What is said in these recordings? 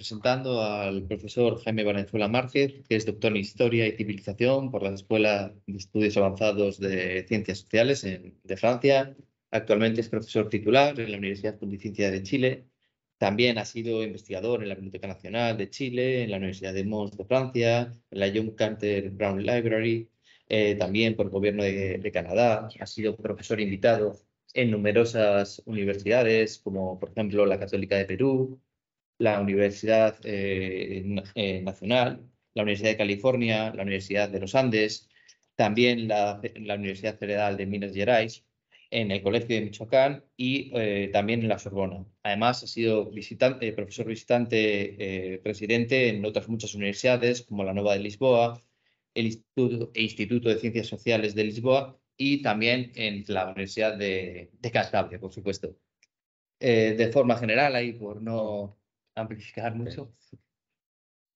presentando al profesor Jaime Valenzuela Márquez, que es doctor en Historia y Civilización por la Escuela de Estudios Avanzados de Ciencias Sociales de Francia. Actualmente es profesor titular en la Universidad Pontificia de Chile. También ha sido investigador en la Biblioteca Nacional de Chile, en la Universidad de Mons de Francia, en la John Carter Brown Library, eh, también por el Gobierno de Canadá. Ha sido profesor invitado en numerosas universidades, como por ejemplo la Católica de Perú, la Universidad eh, eh, Nacional, la Universidad de California, la Universidad de los Andes, también la, la Universidad Federal de Minas Gerais, en el Colegio de Michoacán y eh, también en la Sorbona. Además, ha sido visitante, profesor visitante presidente en otras muchas universidades, como la Nova de Lisboa, el Instituto, e Instituto de Ciencias Sociales de Lisboa y también en la Universidad de, de Cantabria, por supuesto. de forma general, ahí por no amplificar mucho.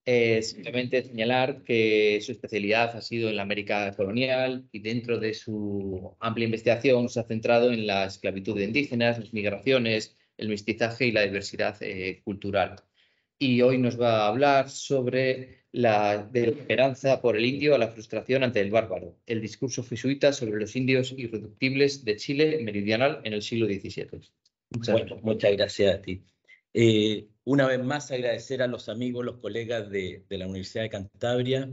Eh, simplemente señalar que su especialidad ha sido en la América colonial y dentro de su amplia investigación se ha centrado en la esclavitud de indígenas, las migraciones, el mestizaje y la diversidad eh, cultural. Y hoy nos va a hablar sobre la de esperanza por el indio a la frustración ante el bárbaro, el discurso jesuita sobre los indios irreductibles de Chile meridional en el siglo XVII. Muchas gracias. muchas gracias a ti. Eh, una vez más, agradecer a los amigos, los colegas de, la Universidad de Cantabria,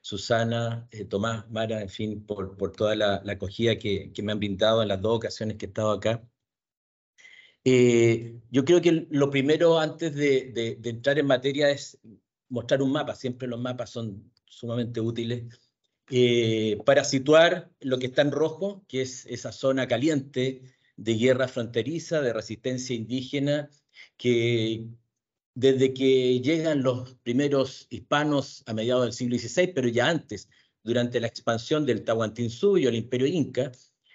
Susana, eh, Tomás, Mara, en fin, por, toda la, acogida que, me han brindado en las dos ocasiones que he estado acá. Eh, yo creo que lo primero antes de, entrar en materia es mostrar un mapa. Siempre los mapas son sumamente útiles eh, para situar lo que está en rojo, que es esa zona caliente de guerra fronteriza, de resistencia indígena, que, desde que llegan los primeros hispanos a mediados del siglo XVI, pero ya antes, durante la expansión del Tahuantinsuyo, el imperio inca,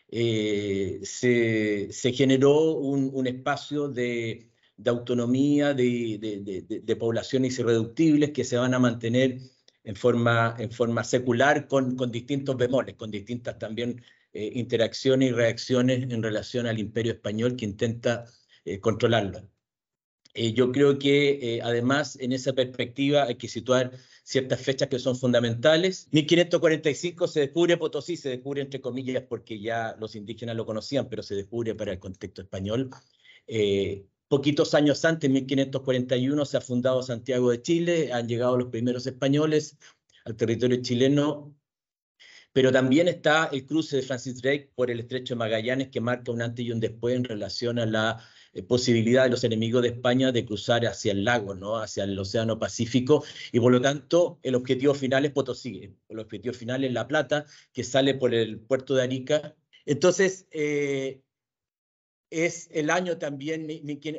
eh, se, generó un, espacio de, autonomía de, poblaciones irreductibles que se van a mantener en forma, secular con, distintos bemoles, con distintas también eh, interacciones y reacciones en relación al imperio español que intenta eh, controlarlo. Eh, yo creo que eh, además en esa perspectiva hay que situar ciertas fechas que son fundamentales. 1545 se descubre Potosí, se descubre entre comillas porque ya los indígenas lo conocían, pero se descubre para el contexto español. Eh, poquitos años antes, 1541, se ha fundado Santiago de Chile, han llegado los primeros españoles al territorio chileno, pero también está el cruce de Francis Drake por el estrecho de Magallanes que marca un antes y un después en relación a la eh, posibilidad de los enemigos de España de cruzar hacia el lago, ¿no? hacia el Océano Pacífico, y por lo tanto el objetivo final es Potosí, el objetivo final es La Plata, que sale por el puerto de Arica. Entonces, eh, es el año también,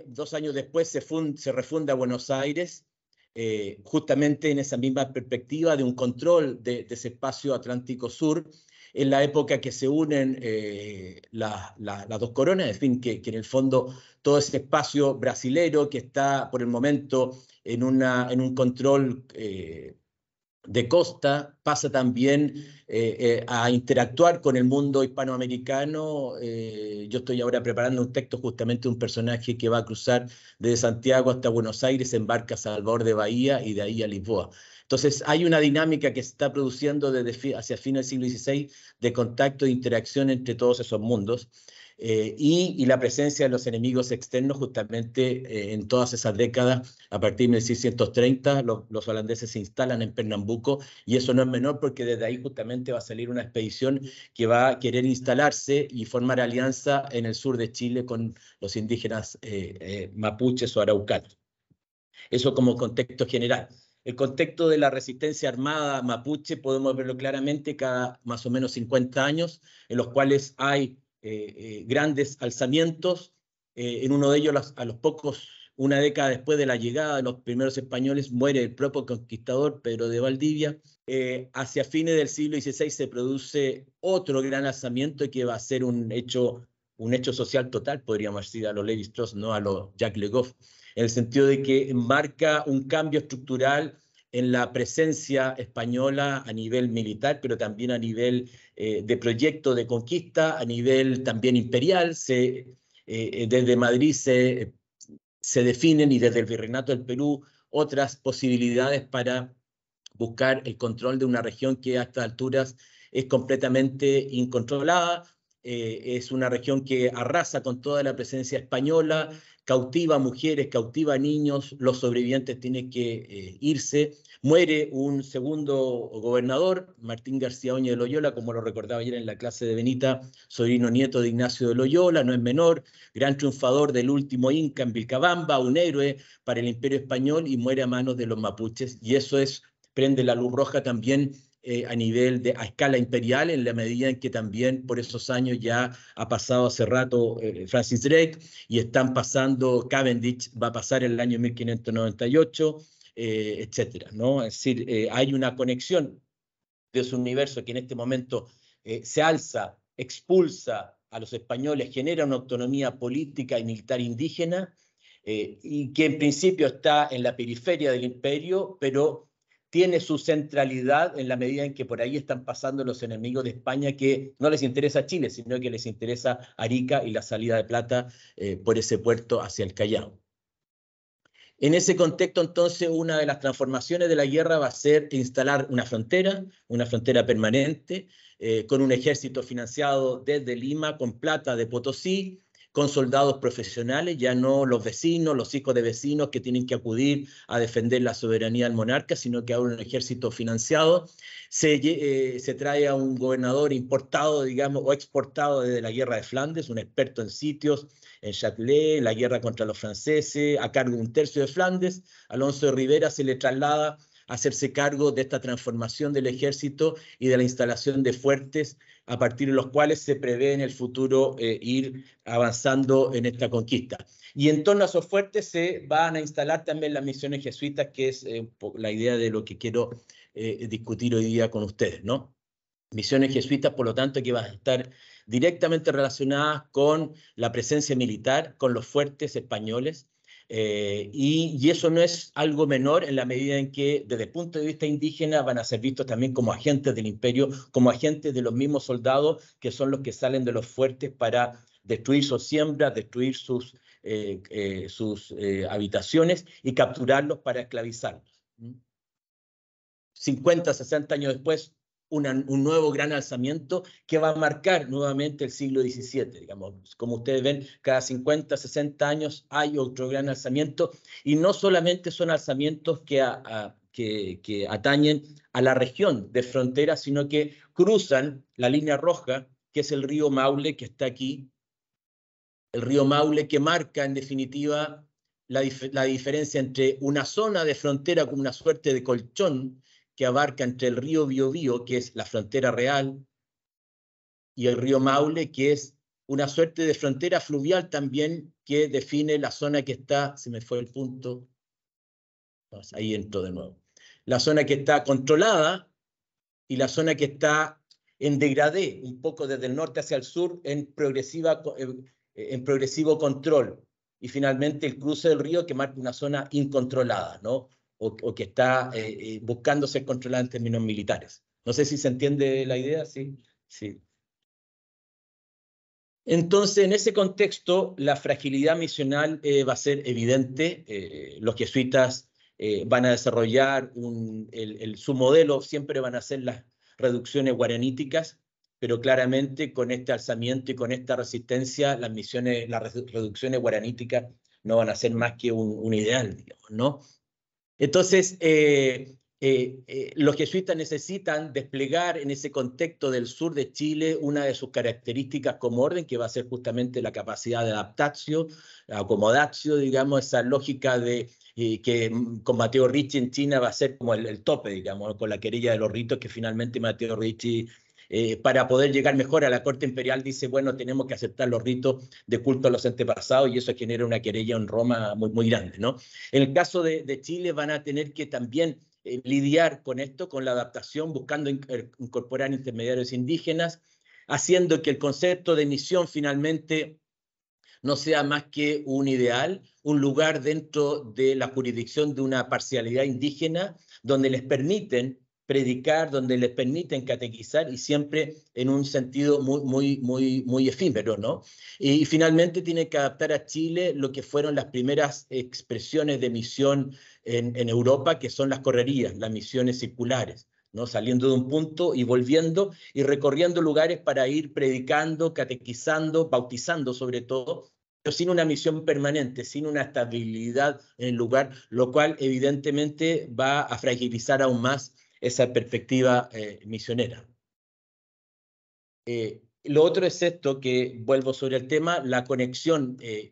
dos años después, se, fund, se refunda Buenos Aires, eh, justamente en esa misma perspectiva de un control de ese espacio Atlántico Sur, en la época que se unen eh, las dos coronas, en fin, que, en el fondo todo ese espacio brasilero que está por el momento en, un control eh, de costa pasa también eh, a interactuar con el mundo hispanoamericano. yo estoy ahora preparando un texto justamente de un personaje que va a cruzar desde Santiago hasta Buenos Aires, embarca a Salvador de Bahía y de ahí a Lisboa. Entonces, hay una dinámica que se está produciendo desde hacia fin del siglo XVI de contacto e interacción entre todos esos mundos. Eh, y, la presencia de los enemigos externos justamente eh, en todas esas décadas, a partir de 1630, los, los holandeses se instalan en Pernambuco y eso no es menor porque desde ahí justamente va a salir una expedición que va a querer instalarse y formar alianza en el sur de Chile con los indígenas eh, mapuches o araucanos. Eso como contexto general. El contexto de la resistencia armada mapuche podemos verlo claramente cada más o menos 50 años, en los cuales hay eh, eh, grandes alzamientos. Eh, en uno de ellos, a los pocos, una década después de la llegada de los primeros españoles, muere el propio conquistador Pedro de Valdivia. hacia fines del siglo XVI se produce otro gran alzamiento que va a ser un hecho un hecho social total, podríamos decir, a los Levi Strauss, no a los Le Legoff, en el sentido de que marca un cambio estructural en la presencia española a nivel militar, pero también a nivel eh, de proyecto de conquista, a nivel también imperial. Eh, desde Madrid se, se definen y desde el Virreinato del Perú otras posibilidades para buscar el control de una región que a estas alturas es completamente incontrolada, eh, es una región que arrasa con toda la presencia española, cautiva mujeres, cautiva niños, los sobrevivientes tienen que eh, irse. Muere un segundo gobernador, Martín García Oña de Loyola, como lo recordaba ayer en la clase de Benita, sobrino nieto de Ignacio de Loyola, no es menor, gran triunfador del último Inca en Vilcabamba, un héroe para el imperio español y muere a manos de los mapuches. Y eso es, prende la luz roja también eh, a nivel de a escala imperial, en la medida en que también por esos años ya ha pasado hace rato eh, Francis Drake y están pasando, Cavendish va a pasar el año 1598, etc. Eh, etcétera, ¿no? Es decir, hay una conexión de su universo que en este momento se alza, expulsa a los españoles, genera una autonomía política y militar indígena y que en principio está en la periferia del imperio, pero tiene su centralidad en la medida en que por ahí están pasando los enemigos de España que no les interesa Chile, sino que les interesa Arica y la salida de plata eh, por ese puerto hacia el Callao. En ese contexto, entonces, una de las transformaciones de la guerra va a ser instalar una frontera, una frontera permanente, eh, con un ejército financiado desde Lima, con plata de Potosí, con soldados profesionales, ya no los vecinos, los hijos de vecinos que tienen que acudir a defender la soberanía del monarca, sino que ahora un ejército financiado. Eh, se, trae a un gobernador importado, digamos, o exportado desde la guerra de Flandes, un experto en sitios, en Châtelet, en la guerra contra los franceses, a cargo de un tercio de Flandes. Alonso de Rivera se le traslada a hacerse cargo de esta transformación del ejército y de la instalación de fuertes a partir de los cuales se prevé en el futuro eh, ir avanzando en esta conquista. Y en torno a esos fuertes se van a instalar también las misiones jesuitas, que es eh, la idea de lo que quiero eh, discutir hoy día con ustedes, ¿no? Misiones jesuitas, por lo tanto, que van a estar directamente relacionadas con la presencia militar, con los fuertes españoles, eh, y, eso no es algo menor en la medida en que desde el punto de vista indígena van a ser vistos también como agentes del imperio, como agentes de los mismos soldados que son los que salen de los fuertes para destruir sus siembras, destruir sus, eh, eh, sus habitaciones y capturarlos para esclavizarlos. 50, ¿Mm? 60 años después, un nuevo gran alzamiento que va a marcar nuevamente el siglo XVII. Digamos. Como ustedes ven, cada 50, 60 años hay otro gran alzamiento y no solamente son alzamientos que, que, atañen a la región de frontera, sino que cruzan la línea roja, que es el río Maule, que está aquí, el río Maule que marca en definitiva la, la diferencia entre una zona de frontera como una suerte de colchón que abarca entre el río Biobío, que es la frontera real, y el río Maule, que es una suerte de frontera fluvial también que define la zona que está, se me fue el punto, ahí entro de nuevo, la zona que está controlada y la zona que está en degradé, un poco desde el norte hacia el sur, en, progresiva, en progresivo control. Y finalmente el cruce del río que marca una zona incontrolada, ¿no? o, que está eh, eh buscando ser controlada en términos militares. No sé si se entiende la idea, sí, sí. Entonces, en ese contexto, la fragilidad misional eh, va a ser evidente. Eh, los jesuitas van a desarrollar un, el, su modelo, siempre van a ser las reducciones guaraníticas, pero claramente con este alzamiento y con esta resistencia, las misiones, las reducciones guaraníticas no van a ser más que un, un ideal, digamos, ¿no? Entonces, eh, eh, eh, los jesuitas necesitan desplegar en ese contexto del sur de Chile una de sus características como orden, que va a ser justamente la capacidad de adaptación, acomodación, digamos, esa lógica de que mm, con Mateo Ricci en China va a ser como el, el tope, digamos, con la querella de los ritos que finalmente Mateo Ricci eh, para poder llegar mejor a la Corte Imperial, dice, bueno, tenemos que aceptar los ritos de culto a los antepasados y eso genera una querella en Roma muy, muy grande, ¿no? En el caso de, Chile van a tener que también eh, lidiar con esto, con la adaptación, buscando er, incorporar intermediarios indígenas, haciendo que el concepto de misión finalmente no sea más que un ideal, un lugar dentro de la jurisdicción de una parcialidad indígena, donde les permiten predicar, donde les permiten catequizar y siempre en un sentido muy, muy, muy, muy efímero, ¿no? Y finalmente tiene que adaptar a Chile lo que fueron las primeras expresiones de misión en, en Europa, que son las correrías, las misiones circulares. ¿no? saliendo de un punto y volviendo y recorriendo lugares para ir predicando, catequizando, bautizando sobre todo, pero sin una misión permanente, sin una estabilidad en el lugar, lo cual evidentemente va a fragilizar aún más esa perspectiva eh, misionera. Eh, lo otro es esto, que vuelvo sobre el tema, la conexión eh,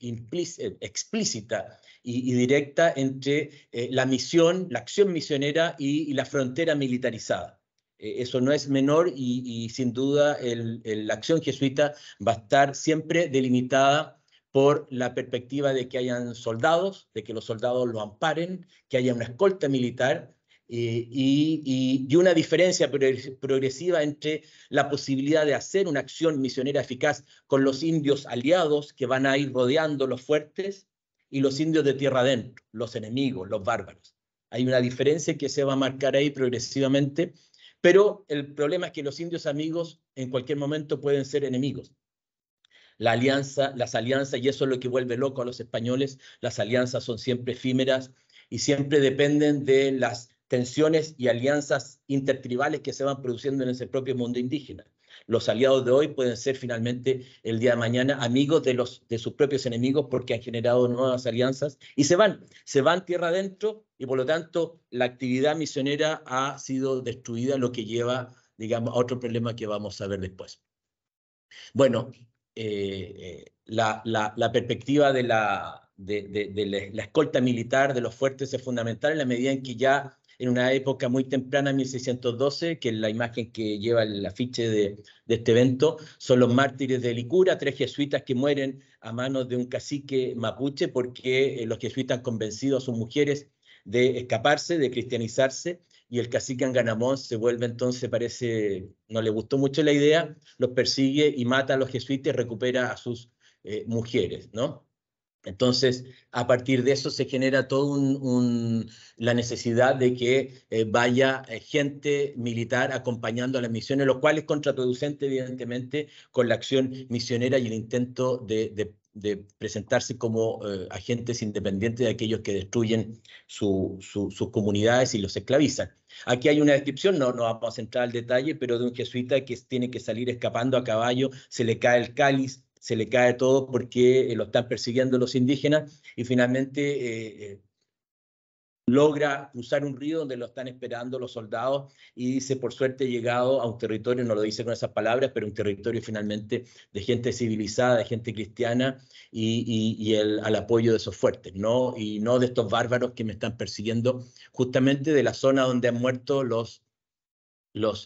explícita y, directa entre la misión, la acción misionera y, la frontera militarizada. eso no es menor y, sin duda la acción jesuita va a estar siempre delimitada por la perspectiva de que hayan soldados, de que los soldados lo amparen, que haya una escolta militar eh, y, una diferencia progresiva entre la posibilidad de hacer una acción misionera eficaz con los indios aliados que van a ir rodeando los fuertes y los indios de tierra adentro, los enemigos, los bárbaros. Hay una diferencia que se va a marcar ahí progresivamente, pero el problema es que los indios amigos en cualquier momento pueden ser enemigos. La alianza, las alianzas, y eso es lo que vuelve loco a los españoles, las alianzas son siempre efímeras y siempre dependen de las tensiones y alianzas intertribales que se van produciendo en ese propio mundo indígena. Los aliados de hoy pueden ser finalmente el día de mañana amigos de, los, de sus propios enemigos porque han generado nuevas alianzas y se van, se van tierra adentro y por lo tanto la actividad misionera ha sido destruida, lo que lleva, digamos, a otro problema que vamos a ver después. Bueno, eh, eh, la, la, perspectiva de la, de, de la, escolta militar de los fuertes es fundamental en la medida en que ya en una época muy temprana, 1612, que es la imagen que lleva el afiche de, este evento, son los mártires de Licura, tres jesuitas que mueren a manos de un cacique mapuche porque eh, los jesuitas han convencido a sus mujeres de escaparse, de cristianizarse, y el cacique Anganamón se vuelve entonces, parece, no le gustó mucho la idea, los persigue y mata a los jesuitas y recupera a sus eh, mujeres, ¿no? Entonces, a partir de eso se genera toda un, la necesidad de que eh, vaya eh, gente militar acompañando a las misiones, lo cual es contraproducente, evidentemente, con la acción misionera y el intento de, presentarse como eh, agentes independientes de aquellos que destruyen sus comunidades y los esclavizan. Aquí hay una descripción, no, no vamos a entrar al detalle, pero de un jesuita que tiene que salir escapando a caballo, se le cae el cáliz, se le cae todo porque eh, lo están persiguiendo los indígenas y finalmente eh, eh, logra cruzar un río donde lo están esperando los soldados y dice, por suerte he llegado a un territorio, no lo dice con esas palabras, pero un territorio finalmente de gente civilizada, de gente cristiana y, al apoyo de esos fuertes, ¿no? Y no de estos bárbaros que me están persiguiendo justamente de la zona donde han muerto los,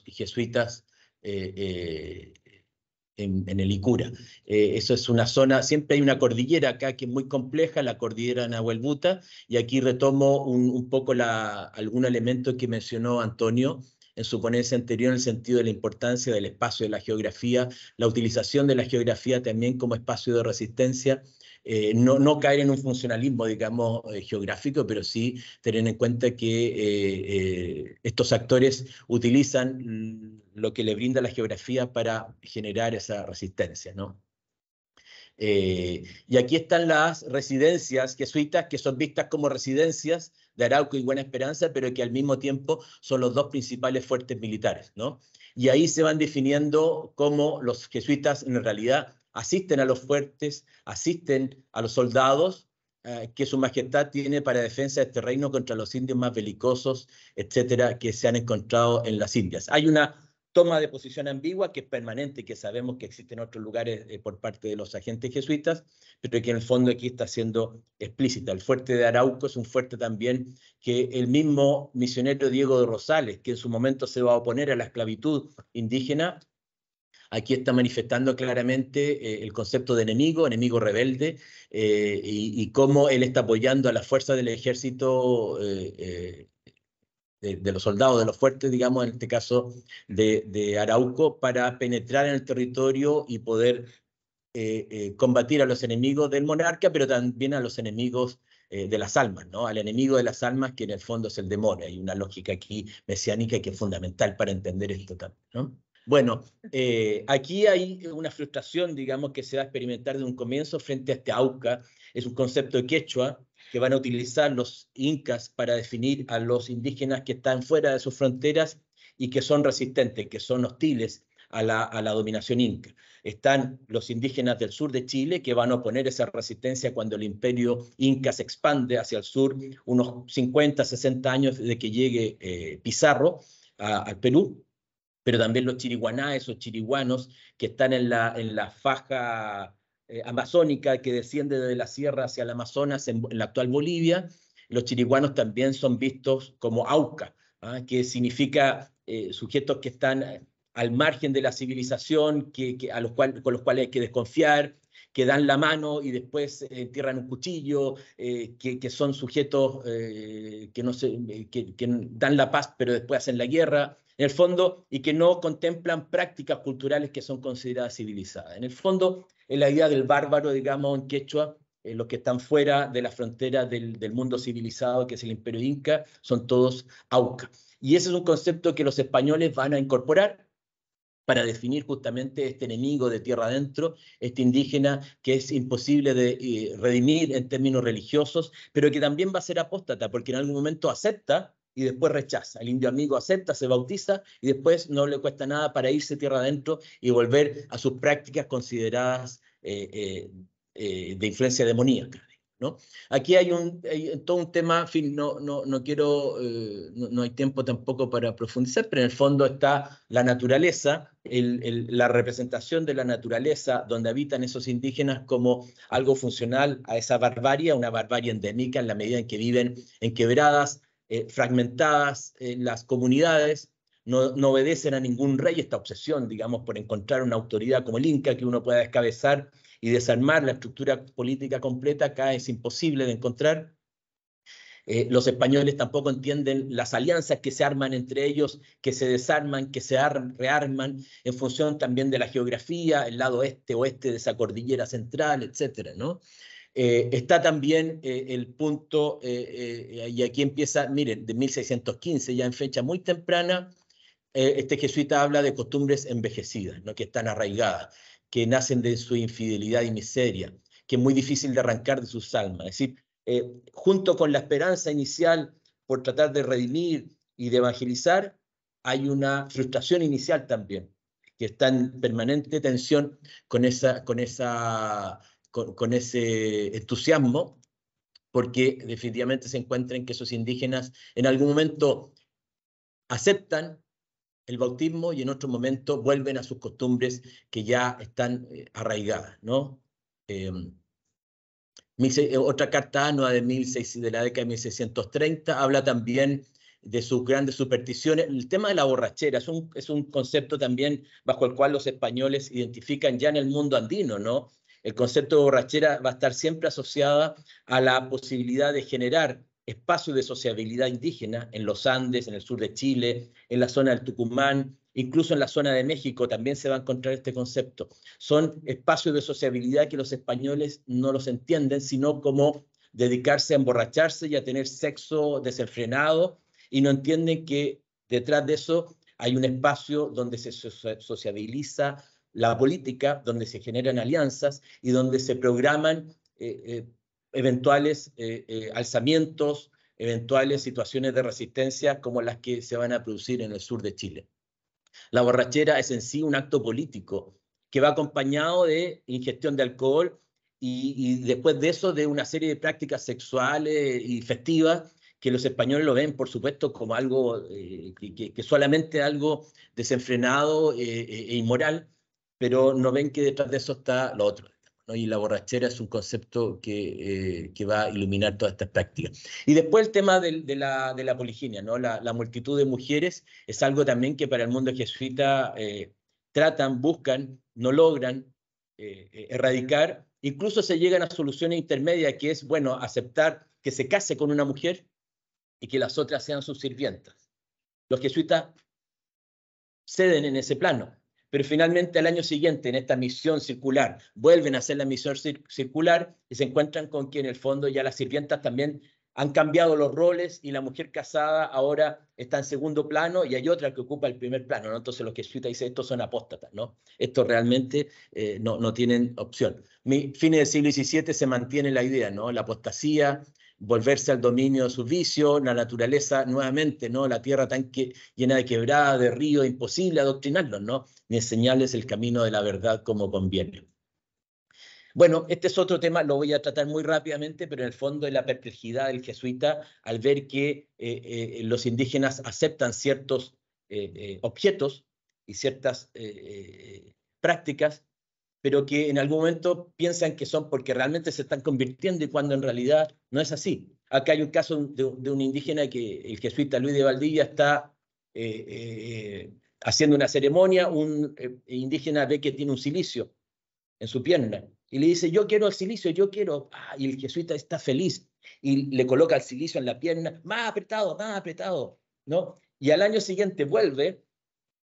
jesuitas en, el Icura. Eh, eso es una zona, siempre hay una cordillera acá que es muy compleja, la cordillera Nahuelbuta, y aquí retomo un, poco algún elemento que mencionó Antonio en su ponencia anterior en el sentido de la importancia del espacio de la geografía, la utilización de la geografía también como espacio de resistencia, eh, no, no, caer en un funcionalismo, digamos, eh, geográfico, pero sí tener en cuenta que eh, estos actores utilizan lo que le brinda la geografía para generar esa resistencia, ¿no? Eh, y aquí están las residencias jesuitas, que son vistas como residencias de Arauco y Buena Esperanza, pero que al mismo tiempo son los dos principales fuertes militares, ¿no? Y ahí se van definiendo cómo los jesuitas en realidad asisten a los fuertes, asisten a los soldados eh, que su majestad tiene para defensa de este reino contra los indios más belicosos, etcétera, que se han encontrado en las Indias. Hay una toma de posición ambigua, que es permanente, que sabemos que existe en otros lugares eh, por parte de los agentes jesuitas, pero que en el fondo aquí está siendo explícita. El fuerte de Arauco es un fuerte también que el mismo misionero Diego de Rosales, que en su momento se va a oponer a la esclavitud indígena, aquí está manifestando claramente eh, el concepto de enemigo, enemigo rebelde, eh, y, y, cómo él está apoyando a la fuerza del ejército eh, de, los soldados, de los fuertes, digamos, en este caso de, Arauco, para penetrar en el territorio y poder eh, eh, combatir a los enemigos del monarca, pero también a los enemigos de las almas, ¿no? Al enemigo de las almas, que en el fondo es el demonio. Hay una lógica aquí mesiánica que es fundamental para entender esto también, ¿no? Bueno, aquí hay una frustración, digamos, que se va a experimentar de un comienzo frente a este AUCA. Es un concepto quechua, que van a utilizar los incas para definir a los indígenas que están fuera de sus fronteras y que son resistentes, que son hostiles a la, a la, dominación inca. Están los indígenas del sur de Chile que van a oponer esa resistencia cuando el imperio inca se expande hacia el sur, unos 50, 60 años de que llegue eh, Pizarro al Perú, pero también los chiriguanáes o chiriguanos que están en la, en la faja eh, amazónica que desciende desde la sierra hacia el Amazonas en, la actual Bolivia, los chiriguanos también son vistos como auca, ¿ah? que significa eh, sujetos que están eh, al margen de la civilización, que, a los con los cuales hay que desconfiar, que dan la mano y después entierran un cuchillo, que, son sujetos que, no se, que, dan la paz pero después hacen la guerra, en el fondo, y que no contemplan prácticas culturales que son consideradas civilizadas. En el fondo, es la idea del bárbaro, digamos, en quechua. Eh, los que están fuera de la frontera del, mundo civilizado, que es el imperio inca, son todos auca. Y ese es un concepto que los españoles van a incorporar para definir justamente este enemigo de tierra adentro, este indígena que es imposible de eh, redimir en términos religiosos, pero que también va a ser apóstata, porque en algún momento acepta y después rechaza. El indio amigo acepta, se bautiza y después no le cuesta nada para irse tierra adentro y volver a sus prácticas consideradas eh, eh, eh, de influencia demoníaca. ¿no? Aquí hay, un, todo un tema, fin, no, no, no quiero, no, hay tiempo tampoco para profundizar, pero en el fondo está la naturaleza, la representación de la naturaleza donde habitan esos indígenas como algo funcional a esa barbarie, una barbarie endémica en la medida en que viven en quebradas, eh, fragmentadas las comunidades, no, obedecen a ningún rey esta obsesión, digamos, por encontrar una autoridad como el Inca que uno pueda descabezar y desarmar la estructura política completa, acá es imposible de encontrar. Eh, los españoles tampoco entienden las alianzas que se arman entre ellos, que se desarman, que se rearman, en función también de la geografía, el lado este-oeste de esa cordillera central, etcétera, ¿no? Eh, está también eh, el punto, eh, y aquí empieza, miren, de 1615, ya en fecha muy temprana, este jesuita habla de costumbres envejecidas, ¿no? que están arraigadas, que nacen de su infidelidad y miseria, que es muy difícil de arrancar de sus almas. Es decir, junto con la esperanza inicial por tratar de redimir y de evangelizar, hay una frustración inicial también, que está en permanente tensión con esa, con esa con, ese entusiasmo, porque definitivamente se encuentran que esos indígenas en algún momento aceptan el bautismo y en otro momento vuelven a sus costumbres que ya están eh, arraigadas, ¿no? Em, otra carta anua de, de la década de 1630 habla también de sus grandes supersticiones. El tema de la borrachera es un, es un concepto también bajo el cual los españoles identifican ya en el mundo andino, ¿no? El concepto de borrachera va a estar siempre asociada a la posibilidad de generar espacios de sociabilidad indígena en los Andes, en el sur de Chile, en la zona del Tucumán, incluso en la zona de México también se va a encontrar este concepto. Son espacios de sociabilidad que los españoles no los entienden, sino como dedicarse a emborracharse y a tener sexo desenfrenado, y no entienden que detrás de eso hay un espacio donde se sociabiliza, la política, donde se generan alianzas y donde se programan eh, eh, eventuales eh, alzamientos, eventuales situaciones de resistencia como las que se van a producir en el sur de Chile. La borrachera es en sí un acto político que va acompañado de ingestión de alcohol y, después de eso de una serie de prácticas sexuales y festivas que los españoles lo ven, por supuesto, como algo que, solamente algo desenfrenado e inmoral, pero no ven que detrás de eso está lo otro. Y la borrachera es un concepto que, eh, que, va a iluminar todas estas prácticas. Y después el tema de, la, de la, poliginia, ¿no? La, multitud de mujeres es algo también que para el mundo jesuita eh, tratan, buscan, no logran eh, erradicar. Incluso se llegan a soluciones intermedias, que es, bueno, aceptar que se case con una mujer y que las otras sean sus sirvientas. Los jesuitas ceden en ese plano, pero finalmente al año siguiente, en esta misión circular, vuelven a hacer la misión circular y se encuentran con que en el fondo ya las sirvientas también han cambiado los roles y la mujer casada ahora está en segundo plano y hay otra que ocupa el primer plano, ¿no? Entonces los jesuitas dicen, estos son apóstatas, ¿no? Estos realmente eh, no, no tienen opción. Mi, fines del siglo XVII se mantiene la idea, ¿no? La apostasía, volverse al dominio de sus vicios, la naturaleza nuevamente, ¿no? La tierra tan llena de quebrada, de río, imposible adoctrinarlos, ¿no? Ni enseñarles el camino de la verdad como conviene. Bueno, este es otro tema, lo voy a tratar muy rápidamente, pero en el fondo es la perplejidad del jesuita al ver que eh, eh, los indígenas aceptan ciertos eh, objetos y ciertas prácticas pero que en algún momento piensan que son porque realmente se están convirtiendo y cuando en realidad no es así. Acá hay un caso de, un indígena que el jesuita Luis de Valdivia está eh, eh, haciendo una ceremonia, un eh, indígena ve que tiene un silicio en su pierna y le dice, yo quiero el silicio, yo quiero, ah, y el jesuita está feliz y le coloca el silicio en la pierna, más apretado, más apretado, ¿no? Y al año siguiente vuelve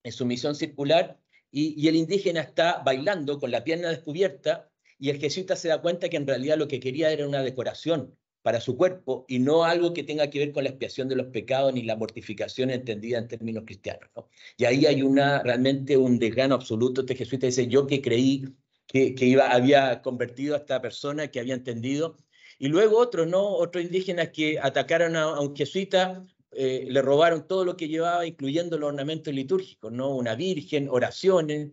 en su misión circular y, el indígena está bailando con la pierna descubierta y el jesuita se da cuenta que en realidad lo que quería era una decoración para su cuerpo y no algo que tenga que ver con la expiación de los pecados ni la mortificación entendida en términos cristianos. Y ahí hay una realmente un desgano absoluto. Este jesuita dice, yo que creí que, iba, había convertido a esta persona, que había entendido. Y luego otro ¿no? otro indígenas que atacaron a un jesuita eh, le robaron todo lo que llevaba, incluyendo los ornamentos litúrgicos, ¿no? Una virgen, oraciones.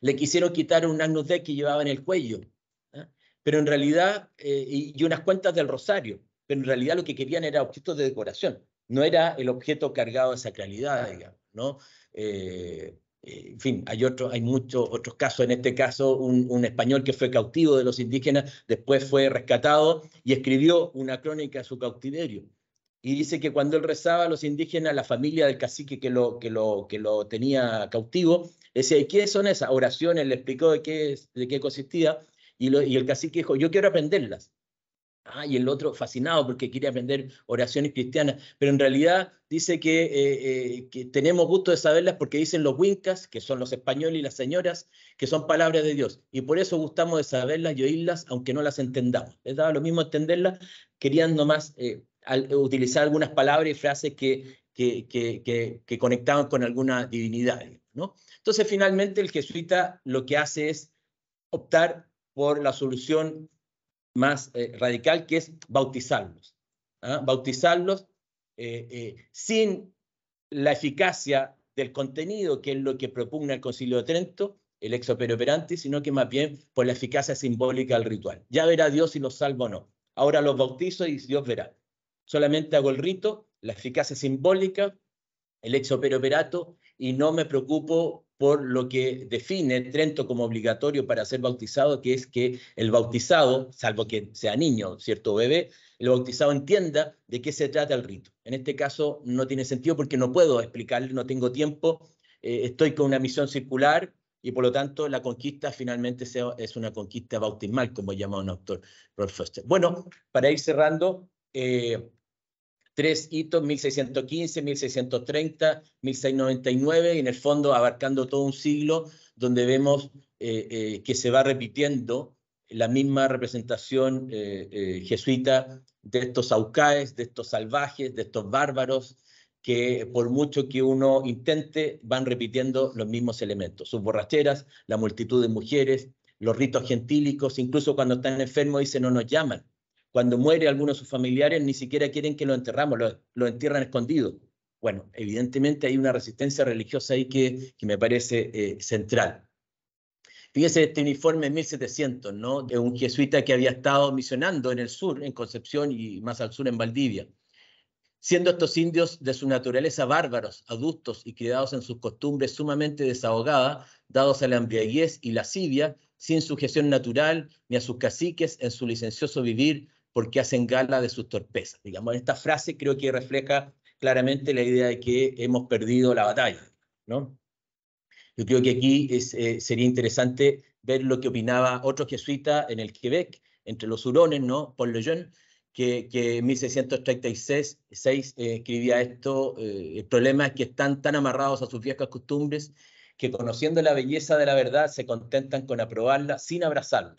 Le quisieron quitar un agnus de que llevaba en el cuello, ¿ah? pero en realidad, eh, y unas cuentas del rosario, pero en realidad lo que querían era objetos de decoración, no era el objeto cargado de sacralidad, ¿no? Eh, en fin, hay, hay muchos otros casos. En este caso, un, español que fue cautivo de los indígenas, después fue rescatado y escribió una crónica a su cautiverio y dice que cuando él rezaba a los indígenas, la familia del cacique que lo, que lo, que lo tenía cautivo, decía, ¿y qué son esas oraciones? Le explicó de qué, de qué consistía, y, el cacique dijo, yo quiero aprenderlas. Ah, y el otro fascinado porque quiere aprender oraciones cristianas, pero en realidad dice eh, eh, que, tenemos gusto de saberlas porque dicen los huincas, que son los españoles y las señoras, que son palabras de Dios, y por eso gustamos de saberlas y oírlas, aunque no las entendamos. Les daba lo mismo entenderlas, querían nomás eh, utilizar algunas palabras y frases que, que, que, que conectaban con alguna divinidad. ¿no? Entonces, finalmente, el jesuita lo que hace es optar por la solución más eh, radical, que es bautizarlos. ¿ah? Bautizarlos eh, eh, sin la eficacia del contenido, que es lo que propugna el Concilio de Trento, el ex operante, sino que más bien por la eficacia simbólica del ritual. Ya verá Dios si los salvo o no. Ahora los bautizo y Dios verá solamente hago el rito, la eficacia simbólica, el hecho operato y no me preocupo por lo que define Trento como obligatorio para ser bautizado, que es que el bautizado, salvo que sea niño, cierto bebé, el bautizado entienda de qué se trata el rito. En este caso no tiene sentido porque no puedo explicarle, no tengo tiempo, eh, estoy con una misión circular y por lo tanto la conquista finalmente es una conquista bautismal, como llama un doctor Rolf Foster. Bueno, para ir cerrando, eh, tres hitos, 1615, 1630, 1699, y en el fondo abarcando todo un siglo donde vemos eh, eh, que se va repitiendo la misma representación eh, jesuita de estos aucaes, de estos salvajes, de estos bárbaros, que por mucho que uno intente, van repitiendo los mismos elementos, sus borracheras, la multitud de mujeres, los ritos gentílicos, incluso cuando están enfermos dicen no nos llaman, cuando muere alguno de sus familiares, ni siquiera quieren que lo enterramos, lo, entierran escondido. Bueno, evidentemente hay una resistencia religiosa ahí que, que me parece eh, central. Fíjese este uniforme 1700, ¿no? De un jesuita que había estado misionando en el sur, en Concepción y más al sur en Valdivia. Siendo estos indios de su naturaleza bárbaros, adultos y criados en sus costumbres sumamente desahogadas, dados a la embriaguez y lascivia, sin sujeción natural ni a sus caciques en su licencioso vivir, porque hacen gala de sus torpezas. Digamos, esta frase creo que refleja claramente la idea de que hemos perdido la batalla, ¿no? Yo creo que aquí es, eh, sería interesante ver lo que opinaba otro jesuita en el Quebec, entre los hurones, ¿no? Paul Lejeune, que, en 1636 eh, escribía esto, eh, el problema es que están tan amarrados a sus viejas costumbres que conociendo la belleza de la verdad se contentan con aprobarla sin abrazarla.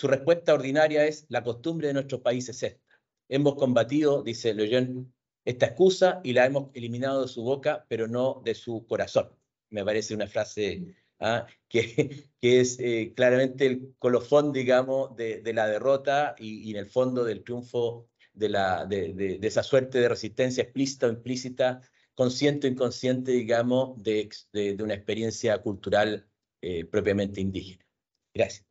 Su respuesta ordinaria es, la costumbre de nuestros país es esta. Hemos combatido, dice león esta excusa y la hemos eliminado de su boca, pero no de su corazón. Me parece una frase mm. ¿ah? que, es eh, claramente el colofón, digamos, de, la derrota y, en el fondo del triunfo de, esa suerte de resistencia explícita o implícita, consciente o inconsciente, digamos, de, una experiencia cultural eh, propiamente indígena. Gracias.